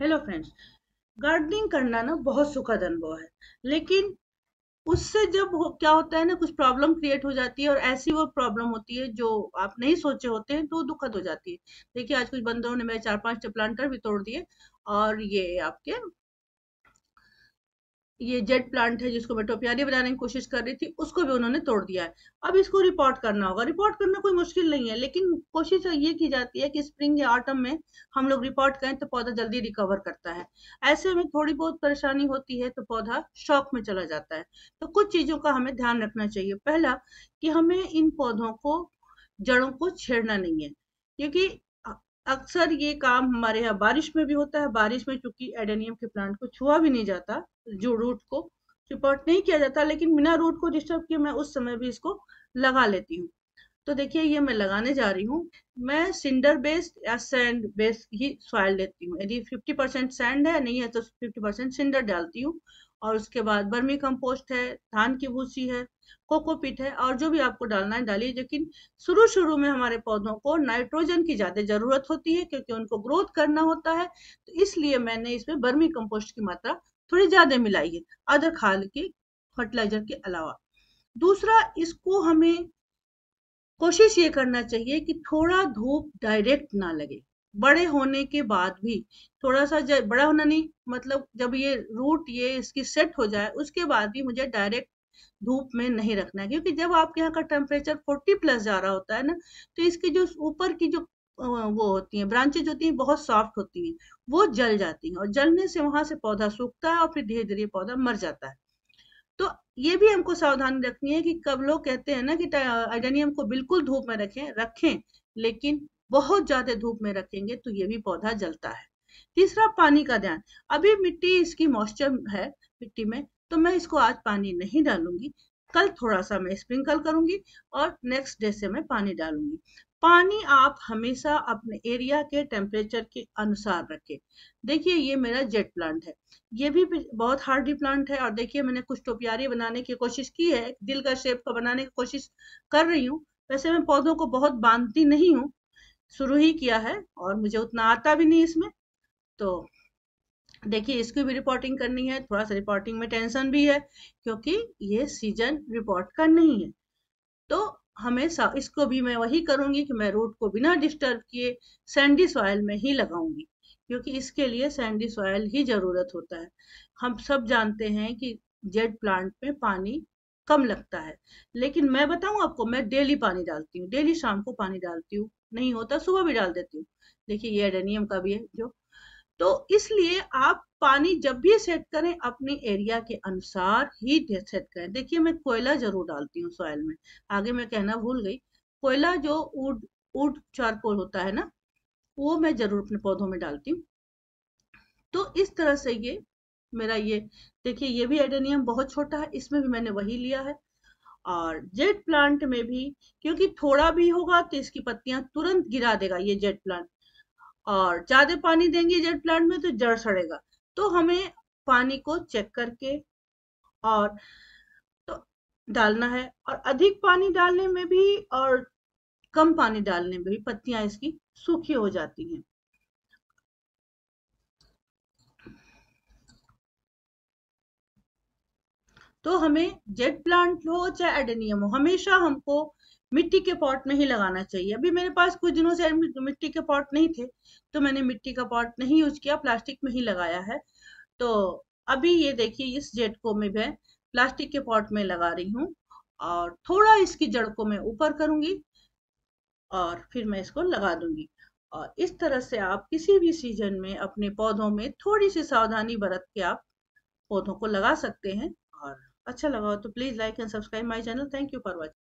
hello friends gardening करना ना बहुत सुखद अनुभव है लेकिन उससे जब हो, क्या होता है ना कुछ प्रॉब्लम क्रिएट हो जाती है और ऐसी वो प्रॉब्लम होती है जो आप नहीं सोचे होते हैं तो दुखद हो जाती है देखिए आज कुछ बंदरों ने मेरे चार पांच प्लांटर भी तोड़ दिए और ये आपके ये जेड प्लांट है जिसको मैं टोपियारी बनाने की कोशिश कर रही थी उसको भी उन्होंने तोड़ दिया है अब इसको रिपोर्ट करना होगा रिपोर्ट करना कोई मुश्किल नहीं है लेकिन कोशिश ये की जाती है कि स्प्रिंग या ऑटम में हम लोग रिपोर्ट करें तो पौधा जल्दी रिकवर करता है ऐसे में थोड़ी बहुत परेशानी होती है तो पौधा शौक में चला जाता है तो कुछ चीजों का हमें ध्यान रखना चाहिए पहला कि हमें इन पौधों को जड़ों को छेड़ना नहीं है क्योंकि अक्सर ये काम हमारे यहाँ बारिश में भी होता है बारिश में चूंकि एडेनियम के प्लांट को छुआ भी नहीं जाता जो रूट को रिपोर्ट नहीं किया जाता लेकिन बिना रूट को डिस्टर्ब किए मैं उस समय भी इसको लगा लेती हूँ तो देखिए ये मैं लगाने जा रही हूँ मैं सिंडर बेस्ड या सैंड बेस्ड ही सॉइल लेती हूँ यदि 50 परसेंट सैंड है नहीं है तो 50 परसेंट सिंडर डालती हूँ और उसके बाद बर्मी कंपोस्ट है धान की भूसी है कोकोपीट है और जो भी आपको डालना है डालिए लेकिन शुरू शुरू में हमारे पौधों को नाइट्रोजन की ज़्यादा ज़रूरत होती है क्योंकि उनको ग्रोथ करना होता है तो इसलिए मैंने इसमें बर्मी कंपोस्ट की मात्रा थोड़ी ज़्यादा मिलाई है अदर खाल के फर्टिलाइजर के अलावा दूसरा इसको हमें कोशिश ये करना चाहिए कि थोड़ा धूप डायरेक्ट ना लगे बड़े होने के बाद भी थोड़ा सा बड़ा होना नहीं मतलब जब ये रूट ये इसकी सेट हो जाए उसके बाद भी मुझे डायरेक्ट धूप में नहीं रखना है क्योंकि जब आपके यहाँ का टेम्परेचर 40 प्लस जा रहा होता है ना तो इसकी जो ऊपर की जो वो होती हैं ब्रांचेज होती हैं बहुत सॉफ्ट होती हैं वो जल जाती हैं और जलने से वहां से पौधा सूखता है और फिर धीरे धीरे पौधा मर जाता है तो ये भी हमको सावधानी रखनी है कि कब लोग कहते हैं ना कि आइडेनियम को बिल्कुल धूप में रखें रखें लेकिन बहुत ज्यादा धूप में रखेंगे तो ये भी पौधा जलता है तीसरा पानी का ध्यान अभी मिट्टी इसकी मॉइस्चर है मिट्टी में तो मैं इसको आज पानी नहीं डालूंगी कल थोड़ा सा मैं स्प्रिंकल करूंगी और नेक्स्ट डे से मैं पानी डालूंगी पानी आप हमेशा अपने एरिया के टेम्परेचर के अनुसार रखें देखिए ये मेरा जेट प्लांट है ये भी बहुत हार्डी प्लांट है और देखिए मैंने कुछ टोपियारी बनाने की कोशिश की है दिल का शेप का बनाने की कोशिश कर रही हूँ वैसे मैं पौधों को बहुत बांधती नहीं हूँ शुरू ही किया है और मुझे उतना आता भी नहीं इसमें तो देखिए इसकी भी रिपोर्टिंग करनी है थोड़ा सा रिपोर्टिंग में टेंशन भी है क्योंकि ये सीजन रिपोर्ट का नहीं है तो हमें इसको भी मैं वही करूंगी कि मैं रूट को बिना डिस्टर्ब किए सैंडी सॉयल में ही लगाऊंगी क्योंकि इसके लिए सैंडी सॉयल ही जरूरत होता है हम सब जानते हैं कि जेड प्लांट में पानी कम लगता है लेकिन मैं बताऊं आपको मैं डेली पानी डालती हूँ डेली शाम को पानी डालती हूँ नहीं होता सुबह भी डाल देती हूँ देखिए ये एडेनियम का भी है जो तो इसलिए आप पानी जब भी सेट करें अपने एरिया के अनुसार ही सेट करें देखिए मैं कोयला जरूर डालती हूँ सॉयल में आगे मैं कहना भूल गई कोयला जो उड उड चारकोल होता है ना वो मैं जरूर अपने पौधों में डालती हूँ तो इस तरह से ये मेरा ये देखिए ये भी एडेनियम बहुत छोटा है इसमें भी मैंने वही लिया है और जेट प्लांट में भी क्योंकि थोड़ा भी होगा तो इसकी पत्तियां तुरंत गिरा देगा ये जेट प्लांट और ज्यादा पानी देंगे जेट प्लांट में तो जड़ सड़ेगा तो हमें पानी को चेक करके और तो डालना है और अधिक पानी डालने में भी और कम पानी डालने में भी पत्तियां इसकी सूखी हो जाती हैं तो हमें जेट प्लांट हो चाहे एडेनियम हो हमेशा हमको मिट्टी के पॉट में ही लगाना चाहिए अभी मेरे पास कुछ दिनों से मिट्टी के पॉट नहीं थे तो मैंने मिट्टी का पॉट नहीं यूज किया प्लास्टिक में ही लगाया है तो अभी ये देखिए इस जेट को मैं भी प्लास्टिक के पॉट में लगा रही हूँ और थोड़ा इसकी जड़ को मैं ऊपर करूंगी और फिर मैं इसको लगा दूंगी और इस तरह से आप किसी भी सीजन में अपने पौधों में थोड़ी सी सावधानी बरत के आप पौधों को लगा सकते हैं और अच्छा लगा हो तो please like and subscribe my channel thank you for watching